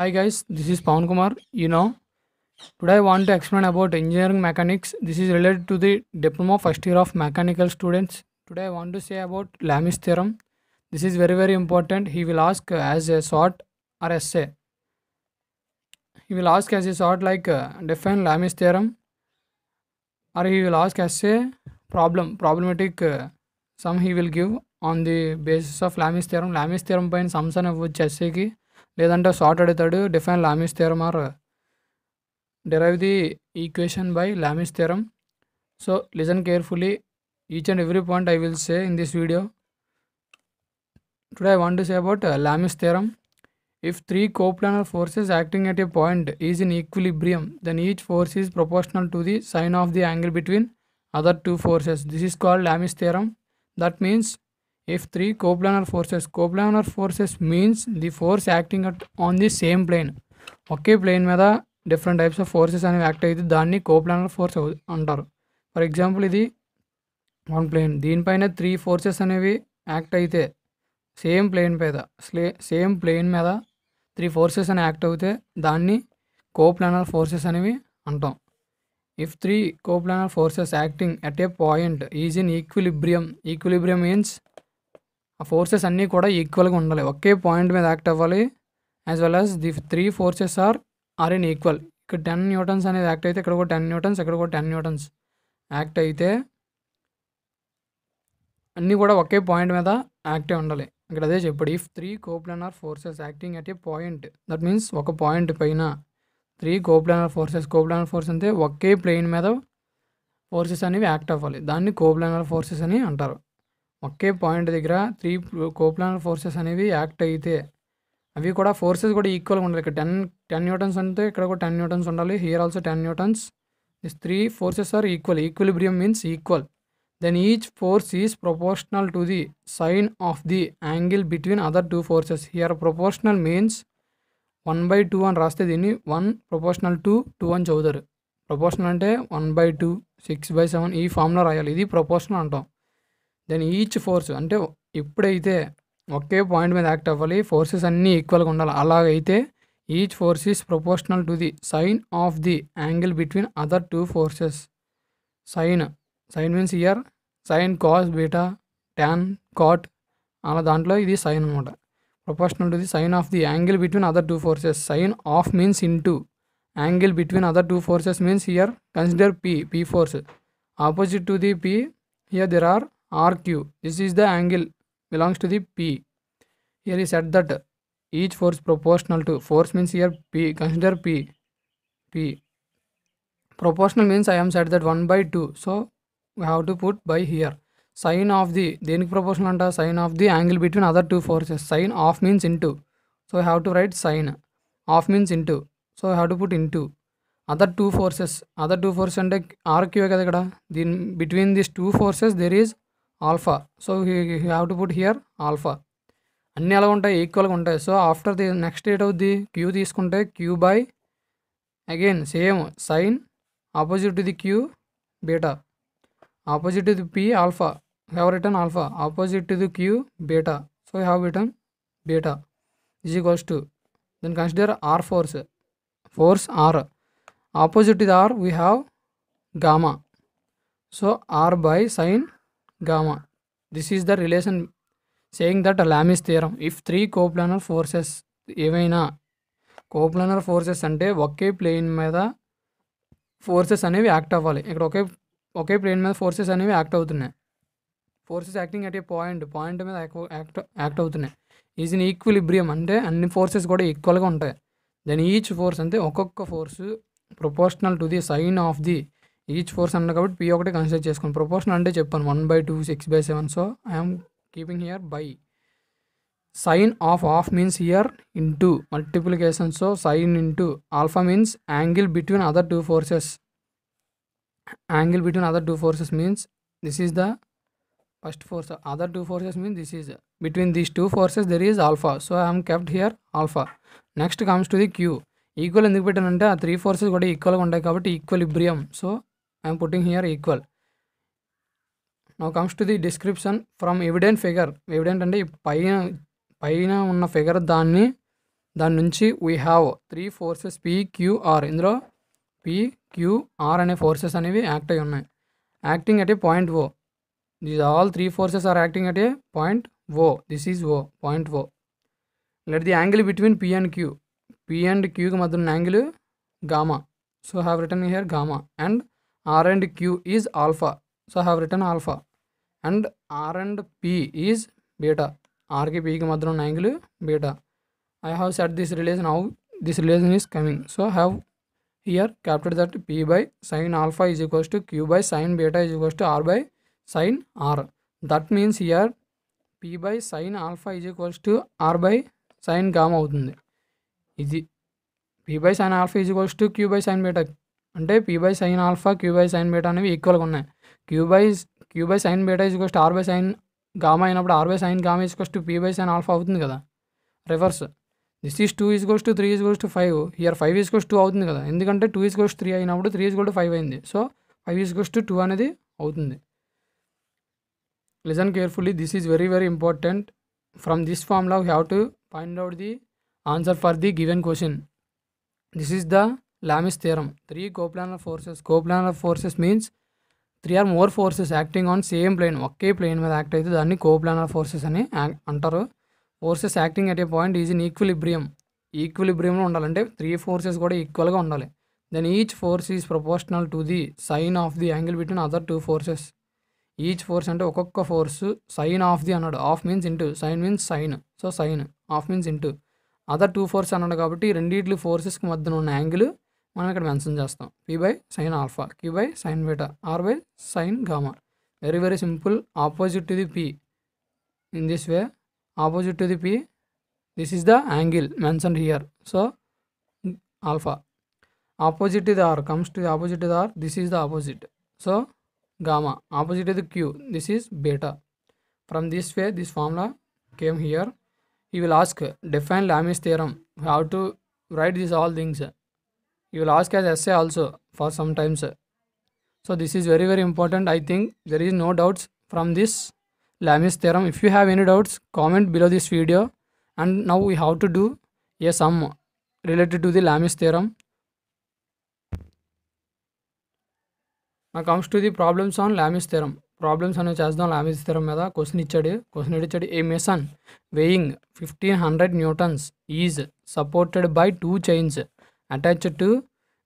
Hi guys, this is Pawan Kumar. You know, today I want to explain about engineering mechanics. This is related to the diploma first year of mechanical students. Today I want to say about Lamis theorem. This is very very important. He will ask as a short or essay. He will ask as a short like uh, define Lamis theorem or he will ask as a problem, problematic uh, sum he will give on the basis of Lamis theorem. Lamis theorem పైన sums అని అవ్వచ్చు ఎస్ఏకి లేదంటే short అడుగుతాడు define Lami's theorem or derive the equation by Lami's theorem so listen carefully each and every point I will say in this video today I want to say about Lami's theorem if three coplanar forces acting at a point is in equilibrium then each force is proportional to the sine of the angle between other two forces this is called Lami's theorem that means if three coplanar forces coplanar forces means the force acting at on the same plane ఒకే plane మీద different types of forces అనేవి act అయితే దాన్ని coplanar force అంటారు for example ఇది one plane దీనిపైన three forces అనేవి act అయితే సేమ్ ప్లేన్ మీద స్లే సేమ్ ప్లేన్ మీద త్రీ ఫోర్సెస్ అని యాక్ట్ అవుతే దాన్ని కోప్లానర్ ఫోర్సెస్ అనేవి అంటాం if three coplanar forces acting at a point is in equilibrium equilibrium means ఆ ఫోర్సెస్ అన్నీ కూడా ఈక్వల్గా ఉండాలి ఒకే పాయింట్ మీద యాక్ట్ అవ్వాలి as well as the three forces are are in equal ఇక్కడ టెన్ న్యూటన్స్ అనేది యాక్ట్ అయితే ఇక్కడ కూడా టెన్ న్యూటన్స్ ఇక్కడ కూడా టెన్ న్యూటన్స్ యాక్ట్ అయితే అన్నీ కూడా ఒకే పాయింట్ మీద యాక్టే ఉండాలి ఇక్కడ అదే చెప్పాడు if three coplanar forces acting at a point that means ఒక పాయింట్ పైన three coplanar forces coplanar force అంటే ఒకే ప్లేన్ మీద ఫోర్సెస్ అనేవి యాక్ట్ అవ్వాలి దాన్ని కోప్లెనార్ ఫోర్సెస్ అని అంటారు ఒకే పాయింట్ దగ్గర త్రీ కోప్లానర్ ఫోర్సెస్ అనేవి యాక్ట్ అయితే అవి కూడా ఫోర్సెస్ కూడా ఈక్వల్గా ఉండాలి ఇక్కడ టెన్ టెన్ న్యూటన్స్ అంటే ఇక్కడ కూడా టెన్ న్యూటన్స్ ఉండాలి here also ten newtons this three forces are equal equilibrium means equal then each force is proportional to the sine of the angle between other two forces here proportional means one by two అని రాస్తే దీన్ని one proportional two two అని చదువుతారు proportional అంటే one by two six by seven ఈ ఫామ్లో రాయాలి ఇది ప్రొపోర్షనల్ అంటాం దెన్ ఈచ్ ఫోర్స్ అంటే ఇప్పుడైతే ఒకే పాయింట్ మీద యాక్ట్ అవ్వాలి ఫోర్సెస్ అన్నీ ఈక్వల్గా ఉండాలి అలాగైతే each force is proportional to the sine of the angle between other two forces sine sine means here sine cos beta tan cot అలా దాంట్లో ఇది సైన్ అనమాట proportional to the sine of the angle between other two forces sine of means into angle between other two forces means here consider P P force opposite to the P here there are RQ. This is the angle belongs to the P. Here is at that each force proportional to force means here P. Consider P. P. Proportional means I am said that 1 by 2. So we have to put by here. Sine of the then proportional under sine of the angle between other two forces. Sine of means into. So I have to write sine. Of means into. So I have to put into. Other two forces other two forces అంటే RQA కదా ఇక్కడ దీని between this two forces there is alpha so he have to put here alpha అన్నీ ఎలా ఉంటాయి ఈక్వల్గా ఉంటాయి so after the next date అవుద్ది క్యూ తీసుకుంటే Q by again same sine opposite to the Q beta opposite to the P alpha have return alpha opposite to the Q beta so have return beta is equals to then consider R force force R opposite the R we have gamma so R by sine gamma this is the relation saying that Lamis theorem. If three coplanar forces ఏవైనా coplanar forces అంటే ఒకే plane మీద forces అనేవి act అవ్వాలి ఇక్కడ ఒకే ఒకే plane మీద ఫోర్సెస్ అనేవి యాక్ట్ అవుతున్నాయి forces acting at a point point మీద యాక్ట్ యాక్ట్ అవుతున్నాయి ఈజ్ ఇన్ ఈక్విలిబ్రియం అంటే అన్ని ఫోర్సెస్ కూడా ఈక్వల్గా ఉంటాయి దెన్ ఈచ్ ఫోర్స్ అంటే ఒక్కొక్క force proportional to the sine of the each force అన్నారు కాబట్టి పి ఒకటే కన్సిడర్ చేసుకోండి ప్రొపోర్షన్ అంటే చెప్పాను one by two six by seven so I'm keeping here by sine of of means here into multiplication so sine into alpha means angle between other two forces angle between other two forces means this is the first force other two forces means this is between these two forces there is alpha so I'm kept here alpha next comes to the Q equal ఎందుకు పెట్టానంటే ఆ three forces కూడా ఈక్వల్గా ఉంటాయి కాబట్టి equilibrium so I putting here equal no Now comes to the description from evident figure. అంటే పైన పైన ఉన్న ఫిగర్ దాన్ని దాని నుంచి we have three forces PQR ఇందులో పీక్యూఆర్ అనే ఫోర్సెస్ అనేవి యాక్ట్ అయి ఉన్నాయి acting at a point O these all three forces are acting at a point O this is O point O let the angle between P and Q P and క్యూకి మధ్య ఉన్న angle gamma so have return here gamma and R and Q is alpha. So I have written alpha. And R and P is beta. R ki P ki madhyam unna angle beta. I have set this relation now this relation is coming. So I have here captured that P by sin alpha is equals to Q by sin beta is equals to R by sin R. That means here P by sin alpha is equals to R by sin gamma అవుతుంది ఇది P by sin alpha is equals to Q by sin beta. అంటే P by sine alpha Q by sine beta అనేవి ఈక్వల్గా ఉన్నాయి Q by Q by sine beta ఈజ్కోస్ R by sine gamma అయినప్పుడు R by sine gamma is to P by sine alpha అవుతుంది కదా reverse this is two is to three is to five here five ఈజ్కోస్ two అవుతుంది కదా ఎందుకంటే two ఈజ్ కోస్ త్రీ అయినప్పుడు త్రీ ఈజ్ టు ఫైవ్ అయింది so five is to two అనేది అవుతుంది listen carefully this is very very important from this formula we have to find out the answer for the given question this is the Lamis theorem. Three coplanar forces. Coplanar forces means three or more forces acting on same plane ఒకే plane మీద act అయితే దాన్ని coplanar forces అని అంటారు forces acting at a point is in equilibrium ఈక్విలిబ్రియంలో ఉండాలంటే three forces కూడా ఈక్వల్గా ఉండాలి then each force is proportional to the sine of the angle between other two forces each force అంటే ఒక్కొక్క ఫోర్సు సైన్ ఆఫ్ ది అన్నాడు of means into sine means sine so sine of means into other two force అన్నాడు కాబట్టి రెండింటి ఫోర్సెస్కి మధ్యన ఉన్న angle మనం ఇక్కడ మెన్షన్ చేస్తాం P by sine alpha Q by sine beta R by sine gamma very very simple opposite to the P in this way opposite to the P this is the angle mention here so alpha opposite the R comes to opposite the R this is the opposite so gamma opposite the Q this is beta from this way this formula came here he will ask define Lami's theorem have to write this all things you will ask as essay also for sometimes so this is very very important i think there is no doubts from this Lamis theorem if you have any doubts comment below this video and now we have to do a sum related to the Lamis theorem now comes to the problems on Lamis theorem problems అనేవి చేద్దాం Lami's స్థిరం మీద question ఇచ్చాడు question ఇచ్చాడు a machine weighing fifteen hundred newtons is supported by two chains attached to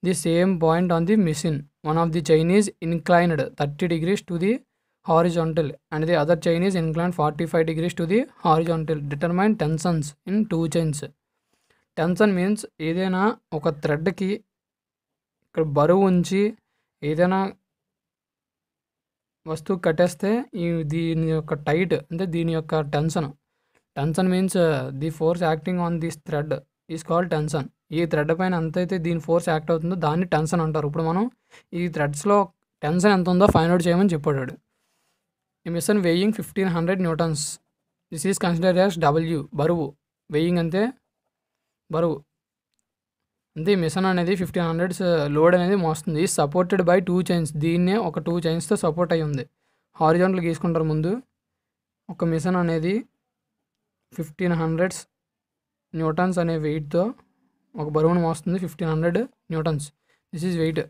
the same point on the machine one of the chains inclined thirty degrees to the horizontal and the other chains incline forty five degrees to the horizontal determine tensions in two chains tension means ఏదైనా ఒక థ్రెడ్కి ఇక్కడ బరువు ఉంచి ఏదైనా వస్తువు కట్టేస్తే ఈ దీని యొక్క టైట్ అంటే దీని యొక్క tension tension means the force acting on this thread is called tension ఈ థ్రెడ్ పైన ఎంత అయితే దీని ఫోర్స్ యాక్ట్ అవుతుందో దాన్ని టెన్షన్ అంటారు ఇప్పుడు మనం ఈ థ్రెడ్స్లో టెన్షన్ ఎంత ఉందో ఫైండ్ అవుట్ చేయమని చెప్పాడు ఈ machine weighing fifteen hundred newtons this is consider as W బరువు వెయ్యింగ్ అంతే బరువు అంటే ఈ మిషన్ అనేది ఫిఫ్టీన్ హండ్రెడ్స్ లోడ్ అనేది మోస్తుంది సపోర్టెడ్ బై టూ చైన్స్ దీన్నే ఒక టూ చైన్స్తో సపోర్ట్ అయ్యి ఉంది హారిజాంట్లు గీసుకుంటారు ముందు ఒక మిషన్ అనేది ఫిఫ్టీన్ హండ్రెడ్స్ న్యూటన్స్ అనే వెయిట్తో ఒక బరువును మోస్తుంది fifteen hundred newtons this is weight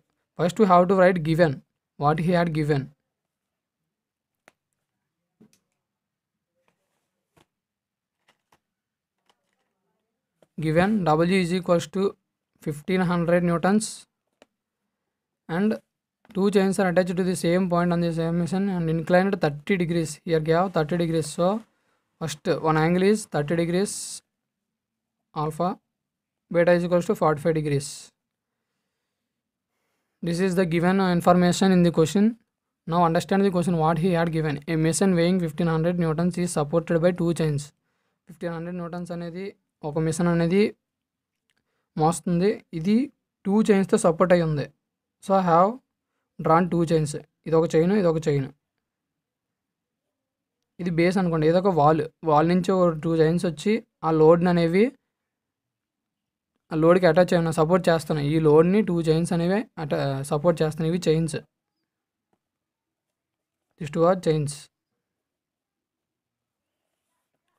first you have to write given what he had given given W is equals to fifteen hundred newtons and two chains are attached to the same point on the same machine and inclined thirty degrees here gave thirty degrees so first one angle is thirty degrees alpha beta is equals to 45 degrees this is the given information in the question now understand the question what he had given a machine weighing 1500 newtons is supported by two chains 1500 newtons అనేది ఒక machine అనేది మోస్తుంది ఇది two చైన్స్తో support అయి ఉంది so have drawn two chains ఇది ఒక chain ఇది ఒక చైన్ ఇది బేస్ అనుకోండి ఏదో ఒక వాల్ వాల్ నుంచి ఒక టూ చైన్స్ వచ్చి ఆ లోడ్ అనేవి ఆ లోడ్కి అటాచ్ అయిన సపోర్ట్ చేస్తున్నాయి ఈ లోడ్ని టూ చైన్స్ అనేవి అటా సపోర్ట్ చేస్తున్నాయి ఇవి chains this two are chains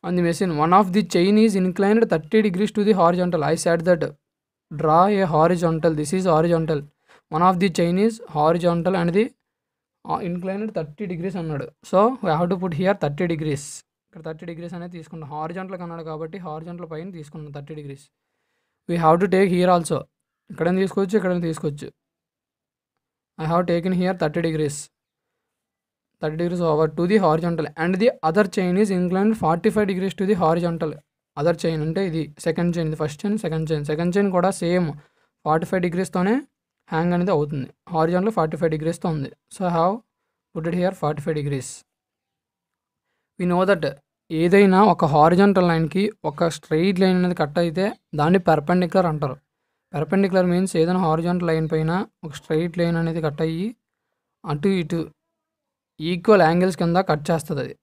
on the machine one of the chain is inclined thirty degrees to the horizontal I set that draw a horizontal this is horizontal one of the chain is horizontal and the inclined thirty degrees అన్నాడు so we have to put here thirty degrees ఇక్కడ thirty degrees అనేది తీసుకున్నాం horizontal అన్నాడు కాబట్టి horizontal పైన తీసుకున్నాం thirty degrees we have to take here also ఇక్కడ తీసుకోవచ్చు ఇక్కడ తీసుకోవచ్చు I have in here thirty degrees thirty degrees over to the horizontal and the other chain is incline forty five degrees to the horizontal other chain అంటే ఇది second chain ఇది first chain second chain second chain కూడా same forty five డిగ్రీస్తోనే hang అనేది అవుతుంది horizontal forty five డిగ్రీస్తో ఉంది so have put it here forty five degrees we know that ఏదైనా ఒక హారిజంటల్ లైన్కి ఒక స్ట్రైట్ లైన్ అనేది కట్ అయితే దాన్ని పెర్పెండిక్యులర్ అంటారు పెర్పెండిక్యులర్ మీన్స్ ఏదైనా హారిజంటల్ లైన్ పైన ఒక స్ట్రైట్ లైన్ అనేది కట్ అయ్యి అటు ఇటు ఈక్వల్ యాంగిల్స్ కింద కట్ చేస్తుంది అది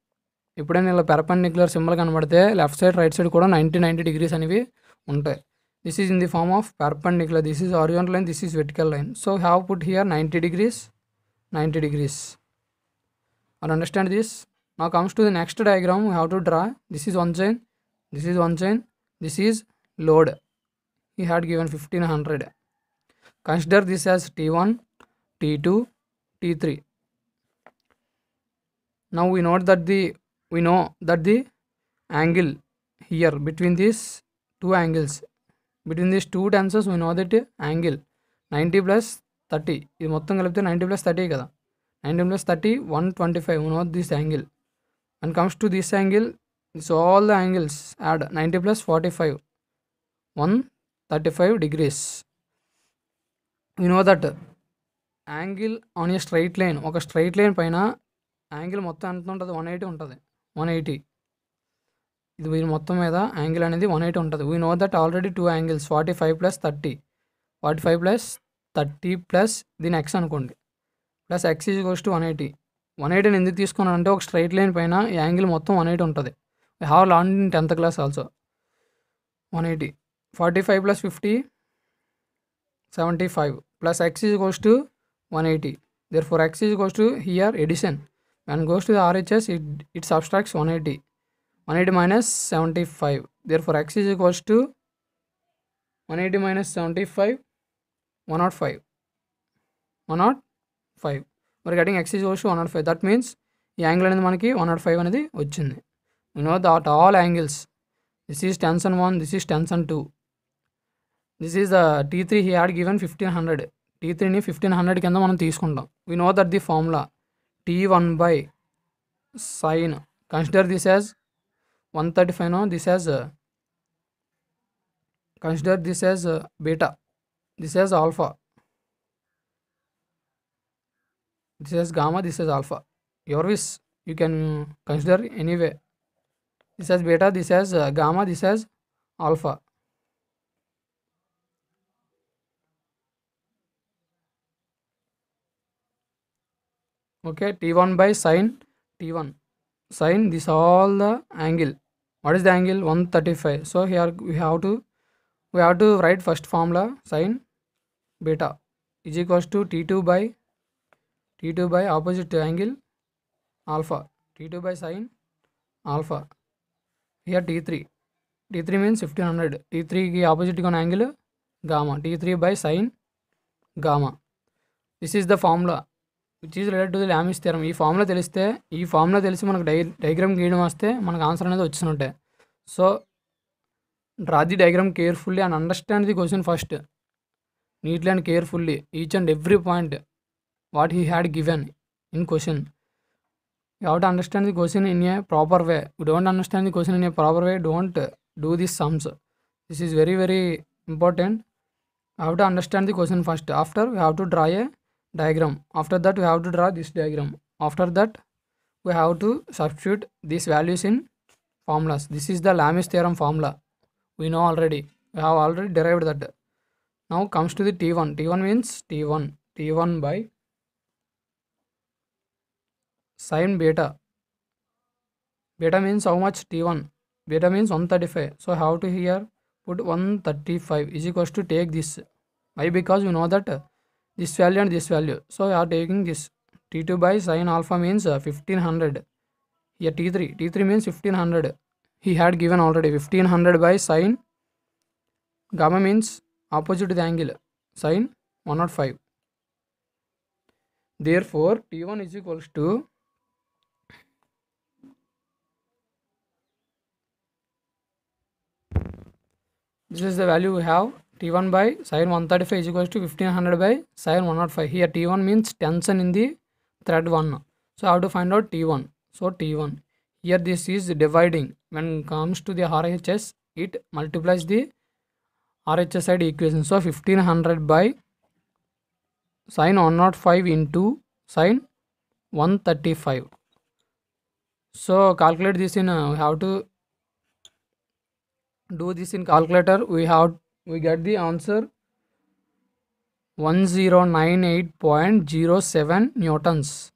ఎప్పుడైనా ఇలా పెర్పెండిక్యులర్ సింబల్ కనబడితే లెఫ్ట్ సైడ్ రైట్ సైడ్ కూడా నైంటీ నైంటీ డిగ్రీస్ అనేవి ఉంటాయి this is in the form of perpendicular this is horizontal line this is vertical line so have put here ninety degrees ninety degrees or understand this Now comes to the next diagram we have to draw. This is one chain, this is one chain, this is load. He had given 1500. Consider this as T1, T2, T3. Now we know that the we know that the angle here between these two angles between these two tensors we know that angle 90 plus 30 ఇది మొత్తం కలిపితే 90 plus 30 కదా 90 plus 30 125 we know this angle and comes and comes to all the angles add ninety plus forty five one thirty five degrees you know that angle on a straight line ఒక straight line పైన angle మొత్తం ఎంత ఉంటుంది one eighty ఉంటుంది one eighty ఇది వీరి మొత్తం మీద యాంగిల్ అనేది వన్ ఎయిటీ ఉంటుంది we know that already two angles forty five plus thirty forty five plus thirty plus దీని ఎక్స్ అనుకోండి plus X is goes to one eighty one ఎయిటీని ఎందుకు తీసుకున్నాను అంటే ఒక స్ట్రైట్ లైన్ పైన యాంగిల్ మొత్తం వన్ ఎయిటీ ఉంటుంది I have learned in tenth class also one eighty forty five plus fifty seventy five plus X is goes to one eighty there four X is goes to here addition and goes to RHS it it subtracts one eighty one eighty minus seventy five there four X is goes to one eighty minus seventy five one naught five one naught five మరి getting x is one naught five that means ఈ angle అనేది మనకి one naught five అనేది వచ్చింది you know that all angles this is tension one this is tension two this is the T three he had given fifteen hundred T త్రీని fifteen hundred కింద మనం తీసుకుంటాం we know that the formula T one by sine consider this as one thirty five this as consider this as beta this as alpha this is gamma this is alpha your wish you can consider anyway. this is beta this is uh, gamma this is alpha okay t1 by sine t1 sine this all the angle what is the angle 135 so here we have to we have to write first formula sine beta is equals to t2 by T two by opposite angle alpha T two by sine alpha here T three T three means fifteen hundred T త్రీకి opposite ఉన్న angle gamma T three by sine gamma this is the formula which is related to the Lami's theorem ఈ formula తెలిస్తే ఈ formula తెలిసి మనకు die diagram గీయడం వస్తే మనకు ఆన్సర్ అనేది వచ్చినట్టే so draw the diagram carefully and understand the question first neatly and carefully each and every point what he had given in question you have to understand the question in a proper way you don't understand the question in a proper way don't do these sums this is very very important you have to understand the question first after we have to draw a diagram after that we have to draw this diagram after that we have to substitute these values in formulas this is the Lamis theorem formula we know already we have already derived that now comes to the t1 t1 means t1 t1 by sin beta beta means how much t1 beta means 135 so how to here put 135 is equals to take this why because you know that this value and this value so you are taking this t2 by sin alpha means 1500 here t3 t3 means 1500 he had given already 1500 by sin gamma means opposite the angle sin 105 therefore t1 is equals to This is the value we have T1 by sine 135 is equals to 1500 by sine 105. Here T1 means tension in the thread 1. So I have to find out T1. So T1. Here this is dividing. When comes to the RHS, it multiplies the RHS side equation. So 1500 by sine 105 into sine 135. So calculate this in, uh, we have to do this in calculator we have we get the answer 1098.07 newtons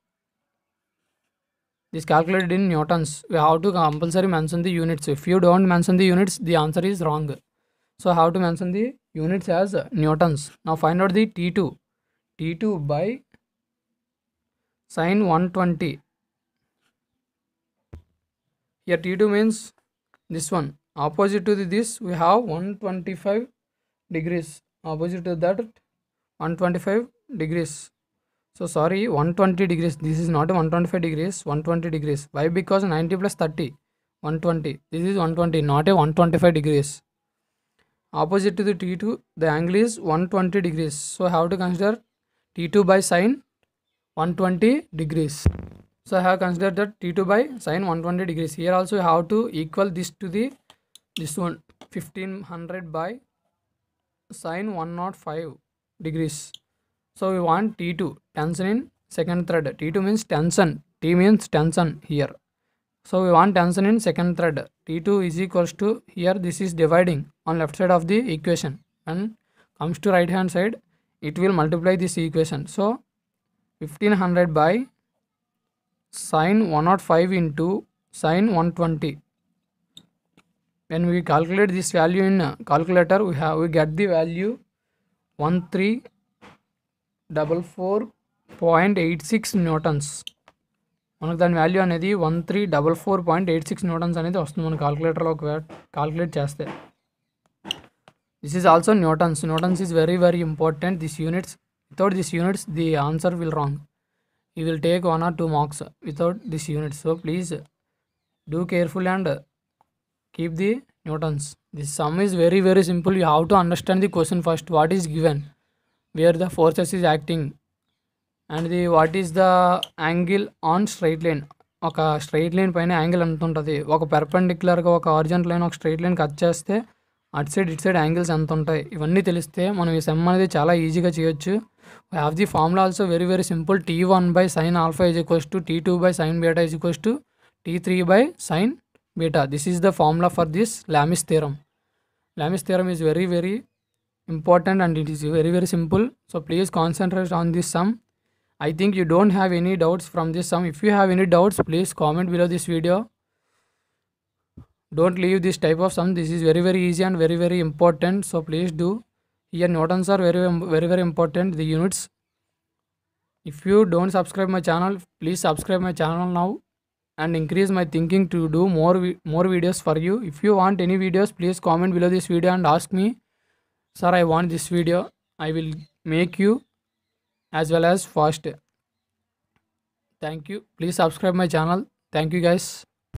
this calculated in newtons we have to compulsory mention the units if you don't mention the units the answer is wrong so how to mention the units as newtons now find out the t2 t2 by sine 120 here t2 means this one opposite to this we have 125 degrees opposite to that 125 degrees so sorry 120 degrees this is not 125 degrees 120 degrees why because 90 plus 30 120 this is 120 not a 125 degrees opposite to the t2 the angle is 120 degrees so I have to consider t2 by sine 120 degrees so I have considered that t2 by sine 120 degrees here also how to equal this to the this one 1500 by sine 105 degrees so we want t2 tension in second thread t2 means tension t means tension here so we want tension in second thread t2 is equals to here this is dividing on left side of the equation and comes to right hand side it will multiply this equation so 1500 by sine 105 into sine 120 when we calculate this value in uh, calculator we have we get the value 1344.86 newtons మనకు దాని value అనేది one three double four point eight six newtons అనేది వస్తుంది మన కాలకులేటర్లో ఒక calculate చేస్తే this is also newtons newtons is very very important this units without this units the answer will wrong you will take one or two marks without this units so please do careful and keep the newtons the sum is very very simple you have to understand the question first what is given where the forces is acting and the what is the angle on straight line ఒక straight line పైన angle ఎంత ఉంటుంది ఒక పెర్పెండిక్యులర్గా ఒక ఆర్జెంట్ line ఒక straight line cut చేస్తే అటు సైడ్ ఇటు సైడ్ యాంగిల్స్ ఎంత ఉంటాయి ఇవన్నీ తెలిస్తే మనం ఈ సెమ్ అనేది చాలా ఈజీగా చేయొచ్చు have the formula also very very simple T one by sine alpha is equals to T two by sine beta is equals to T three by sine beta. This is the formula for this Lamis theorem. Lamis theorem is very very important and it is very very simple. So please concentrate on this sum. I think you don't have any doubts from this sum. If you have any doubts, please comment below this video. Don't leave this type of sum. This is very very easy and very very important. So please do. Here Newtons are very very very important. The units. If you don't subscribe my channel, please subscribe my channel now and increase my thinking to do more more videos for you if you want any videos please comment below this video and ask me sir i want this video i will make you as well as fast thank you please subscribe my channel thank you guys